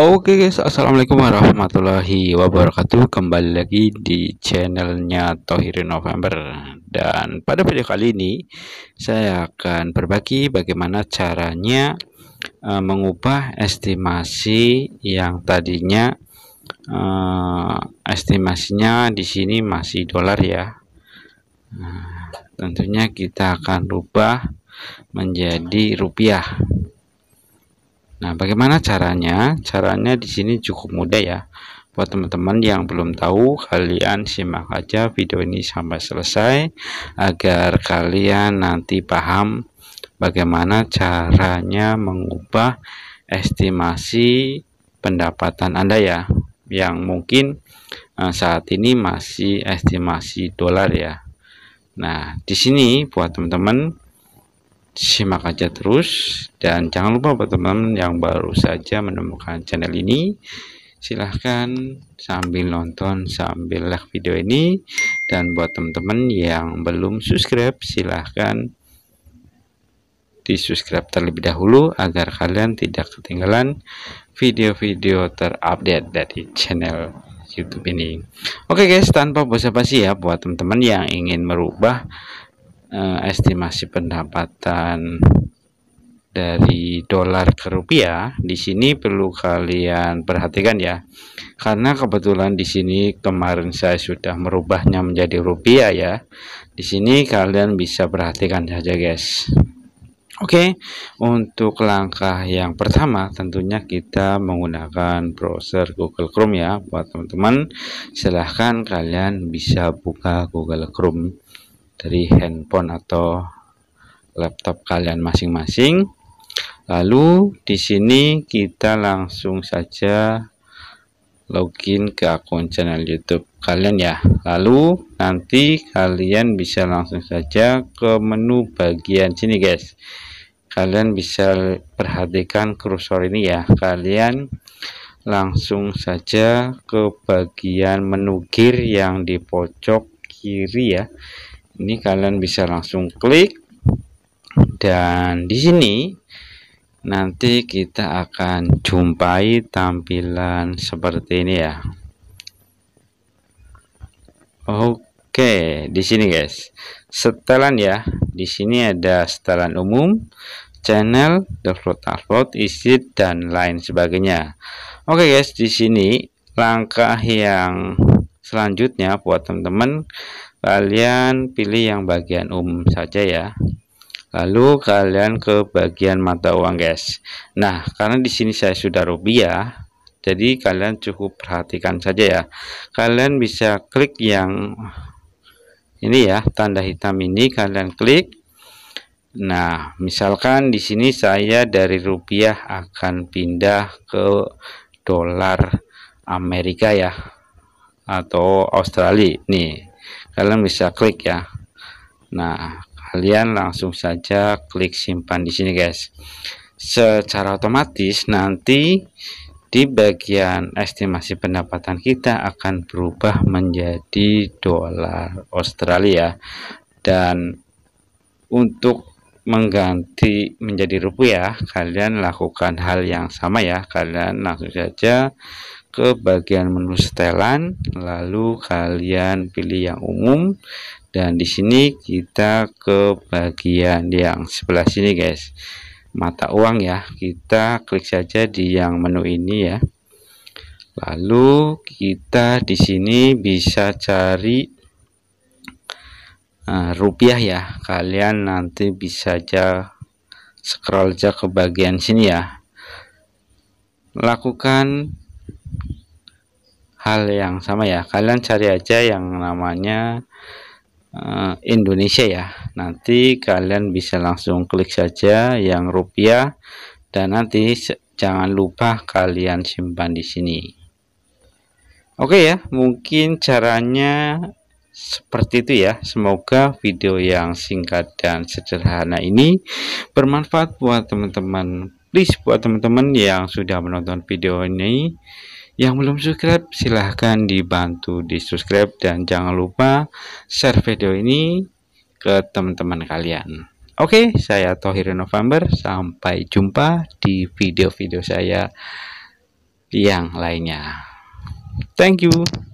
Oke guys, assalamualaikum warahmatullahi wabarakatuh. Kembali lagi di channelnya Tohirin November. Dan pada video kali ini saya akan berbagi bagaimana caranya uh, mengubah estimasi yang tadinya uh, estimasinya di sini masih dolar ya. Nah, tentunya kita akan rubah menjadi rupiah. Nah, bagaimana caranya? Caranya di sini cukup mudah ya. Buat teman-teman yang belum tahu, kalian simak aja video ini sampai selesai agar kalian nanti paham bagaimana caranya mengubah estimasi pendapatan Anda ya yang mungkin eh, saat ini masih estimasi dolar ya. Nah, di sini buat teman-teman simak aja terus dan jangan lupa buat teman-teman yang baru saja menemukan channel ini silahkan sambil nonton sambil like video ini dan buat teman-teman yang belum subscribe silahkan di subscribe terlebih dahulu agar kalian tidak ketinggalan video-video terupdate dari channel YouTube ini oke guys tanpa basa-basi ya buat teman-teman yang ingin merubah uh, estimasi pendapatan dari dolar ke rupiah di sini perlu kalian perhatikan ya karena kebetulan di sini kemarin saya sudah merubahnya menjadi rupiah ya di sini kalian bisa perhatikan saja guys Oke okay, untuk langkah yang pertama tentunya kita menggunakan browser Google Chrome ya buat teman-teman silahkan kalian bisa buka Google Chrome dari handphone atau laptop kalian masing-masing. Lalu di sini kita langsung saja login ke akun channel YouTube kalian ya. Lalu nanti kalian bisa langsung saja ke menu bagian sini guys. Kalian bisa perhatikan kursor ini ya. Kalian langsung saja ke bagian menu gear yang di pojok kiri ya ini kalian bisa langsung klik dan di sini nanti kita akan jumpai tampilan seperti ini ya Oke di sini guys setelan ya di sini ada setelan umum channel download upload isi dan lain sebagainya Oke guys di sini langkah yang selanjutnya buat teman-teman kalian pilih yang bagian umum saja ya lalu kalian ke bagian mata uang guys nah karena di sini saya sudah rupiah jadi kalian cukup perhatikan saja ya kalian bisa klik yang ini ya tanda hitam ini kalian klik Nah misalkan di sini saya dari rupiah akan pindah ke dolar Amerika ya atau Australia nih kalian bisa klik ya nah kalian langsung saja klik simpan di sini guys secara otomatis nanti di bagian estimasi pendapatan kita akan berubah menjadi dolar Australia dan untuk mengganti menjadi rupiah kalian lakukan hal yang sama ya kalian langsung saja ke bagian menu setelan lalu kalian pilih yang umum dan di sini kita ke bagian yang sebelah sini guys mata uang ya kita klik saja di yang menu ini ya lalu kita di sini bisa cari uh, rupiah ya kalian nanti bisa aja scroll aja ke bagian sini ya lakukan hal yang sama ya kalian cari aja yang namanya uh, Indonesia ya nanti kalian bisa langsung klik saja yang rupiah dan nanti jangan lupa kalian simpan di sini oke okay ya mungkin caranya seperti itu ya. Semoga video yang singkat dan sederhana ini bermanfaat buat teman-teman. Please buat teman-teman yang sudah menonton video ini yang belum subscribe silahkan dibantu di subscribe dan jangan lupa share video ini ke teman-teman kalian. Oke, saya Tohir November. Sampai jumpa di video-video saya yang lainnya. Thank you.